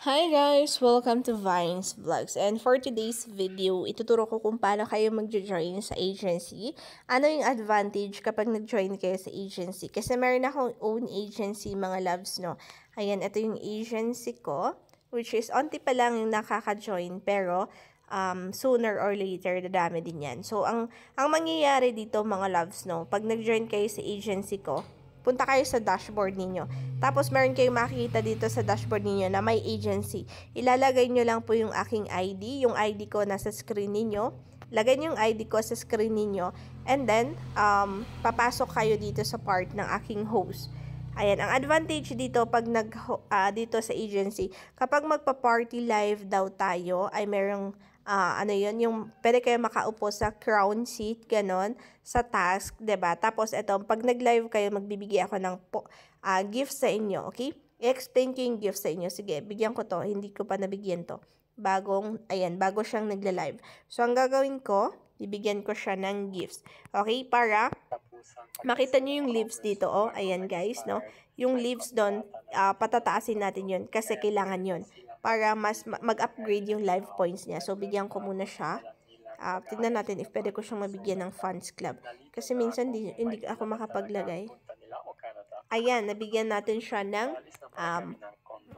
Hi guys! Welcome to Vines Vlogs. And for today's video, ituturo ko kung paano kayo mag-join sa agency. Ano yung advantage kapag nag-join kayo sa agency? Kasi meron akong own agency, mga loves, no? Ayan, ito yung agency ko, which is onti pa lang yung nakaka-join, pero um, sooner or later, dadami din yan. So, ang, ang mangyayari dito, mga loves, no? Pag nag-join kayo sa agency ko, punta kayo sa dashboard ninyo. Tapos meron kayong makikita dito sa dashboard ninyo na may agency. Ilalagay nyo lang po yung aking ID. Yung ID ko nasa screen ninyo. Lagay nyo yung ID ko sa screen ninyo. And then, um, papasok kayo dito sa part ng aking host. Ayan, ang advantage dito pag nag uh, dito sa agency, kapag magpa-party live daw tayo, ay merong uh, ano yun, yung pwede kayo makaupo sa crown seat, ganon, sa task, ba diba? Tapos, eto, pag nag-live kayo, magbibigay ako ng po, uh, gift sa inyo, okay? I-explain ko yung gift sa inyo. Sige, bigyan ko to. Hindi ko pa nabigyan to. Bagong, ayan, bago siyang nagla-live. So, ang gagawin ko, bibigyan ko siya ng gifts. Okay? Para makita nyo yung leaves dito, oh. Ayan, guys, no? Yung leaves doon, uh, ah, patataasin natin yun kasi kailangan yun para mas mag-upgrade yung live points niya. So, bigyan ko muna siya. Uh, tignan natin if pwede ko siyang mabigyan ng fans club. Kasi minsan di, hindi ako makapaglagay. Ayan, nabigyan natin siya ng um,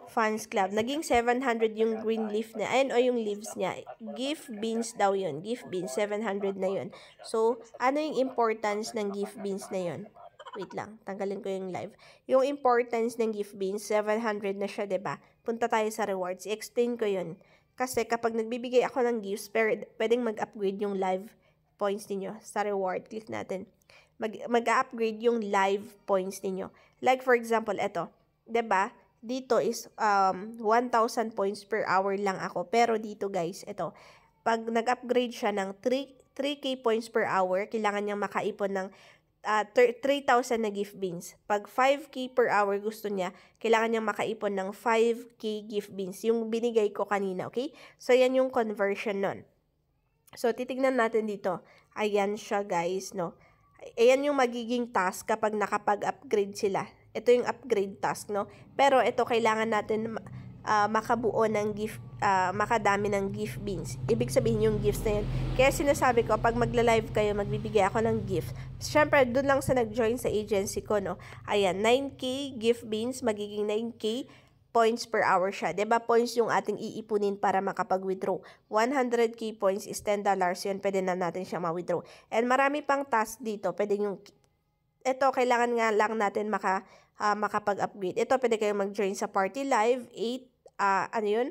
fans club. Naging 700 yung green leaf niya. Ayan, o yung leaves niya. Gift beans daw yun. Gift beans, 700 na yun. So, ano yung importance ng gift beans na yun? Wait lang, tanggalin ko yung live. Yung importance ng gift beans, 700 na siya, ba diba? punta tayo sa rewards. I-explain ko yun. Kasi kapag nagbibigay ako ng gifts, pwedeng mag-upgrade yung live points ninyo sa reward. Click natin. Mag-upgrade yung live points ninyo. Like for example, ito. ba diba? Dito is um, 1,000 points per hour lang ako. Pero dito guys, ito. Pag nag-upgrade siya ng 3, 3K points per hour, kailangan niyang makaipon ng uh, ah, 3,000 na gift beans. Pag 5K per hour gusto niya, kailangan niyang makaipon ng 5K gift beans. Yung binigay ko kanina, okay? So, yan yung conversion nun. So, titignan natin dito. Ayan siya, guys, no? Ayan yung magiging task kapag nakapag-upgrade sila. Ito yung upgrade task, no? Pero ito, kailangan natin uh, makabuo ng gift uh, makadami ng gift beans. Ibig sabihin yung gifts na yun. Kaya sinasabi ko, pag magla-live kayo, magbibigay ako ng gift. Siyempre, doon lang sa nag-join sa agency ko, no? Ayan, 9K gift beans, magiging 9K points per hour siya. ba diba, points yung ating iipunin para makapag-withdraw. 100k points is $10 dollars yun. Pwede na natin siya ma-withdraw. And marami pang task dito. Pwede yung... Ito, kailangan nga lang natin maka, uh, makapag-upgrade. Ito, pwede kayong mag-join sa party live, 8 uh, ano yun?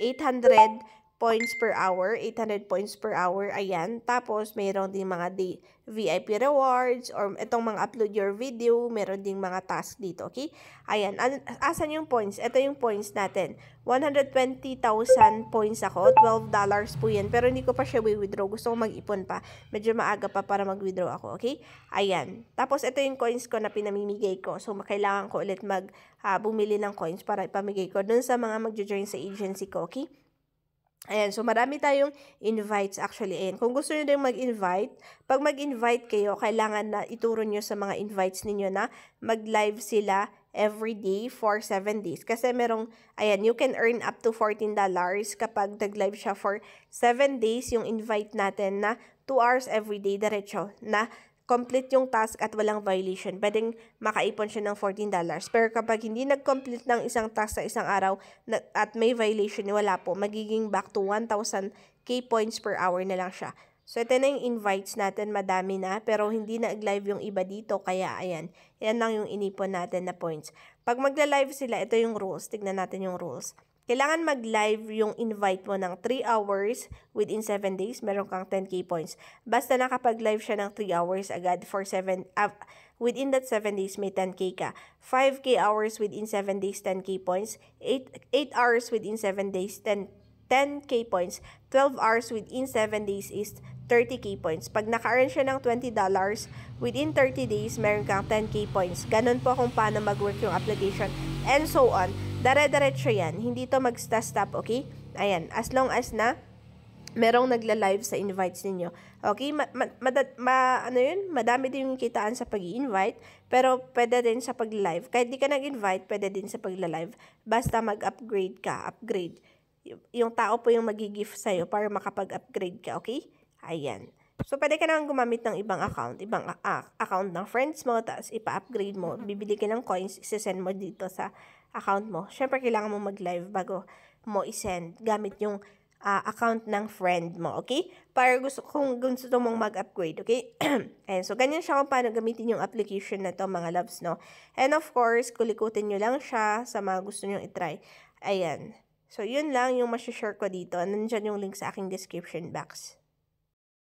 800 points per hour, 800 points per hour, ayan. Tapos, mayroon din mga day, VIP rewards, or itong mga upload your video, meron din mga task dito, okay? Ayan, An asan yung points? Ito yung points natin. 120,000 points ako, $12 po yan. Pero hindi ko pa siya withdraw, gusto ko mag-ipon pa. Medyo maaga pa para mag-withdraw ako, okay? Ayan. Tapos, ito yung coins ko na pinamimigay ko. So, kailangan ko ulit mag uh, bumili ng coins para ipamigay ko dun sa mga mag-join sa agency ko, okay? Ayan, so marami tayong invites actually. Ayan, kung gusto niyo din mag-invite, pag mag-invite kayo, kailangan na ituro niyo sa mga invites ninyo na mag-live sila every day for 7 days. Kasi merong, ayan, you can earn up to $14 kapag nag-live siya for 7 days yung invite natin na 2 hours every day derecho, na complete yung task at walang violation, pwedeng makaipon siya ng $14. Pero kapag hindi nag-complete ng isang task sa isang araw na, at may violation, wala po. Magiging back to 1,000 K points per hour na lang siya. So, ito na yung invites natin. Madami na. Pero hindi na live yung iba dito. Kaya, ayan. Yan lang yung inipon natin na points. Pag magla-live sila, ito yung rules. Tignan natin yung rules. Kailangan mag-live yung invite mo ng 3 hours within 7 days, meron kang 10k points. Basta nakapag-live siya ng 3 hours agad for 7 uh, ah, within that 7 days may 10k ka. 5k hours within 7 days 10k points, 8 8 hours within 7 days 10 10k points, 12 hours within 7 days is 30k points. Pag naka-earn siya ng $20, within 30 days, meron kang 10k points. Ganun po kung paano mag-work yung application and so on. Dare-diretso yan. Hindi to mag-stop, okay? Ayan, as long as na merong nagla-live sa invites ninyo. Okay, ma, ma, ma, ano yun? Madami din yung kitaan sa pag invite pero pwede din sa pag-live. Kahit di ka nag-invite, pwede din sa pagla-live. Basta mag-upgrade ka, upgrade. Yung tao po yung magi-gift sa'yo para makapag-upgrade ka, okay? Ayan. So, pwede ka nang gumamit ng ibang account, ibang uh, account ng friends mo, tapos ipa-upgrade mo, bibili ka ng coins, isesend mo dito sa account mo. Siyempre, kailangan mo mag-live bago mo isend gamit yung uh, account ng friend mo, okay? Para gusto, kung gusto mong mag-upgrade, okay? And so, ganyan siya kung paano gamitin yung application na to, mga loves, no? And of course, kulikutin nyo lang siya sa mga gusto nyo itry. Ayan. So, yun lang yung share ko dito. Nandiyan yung link sa aking description box.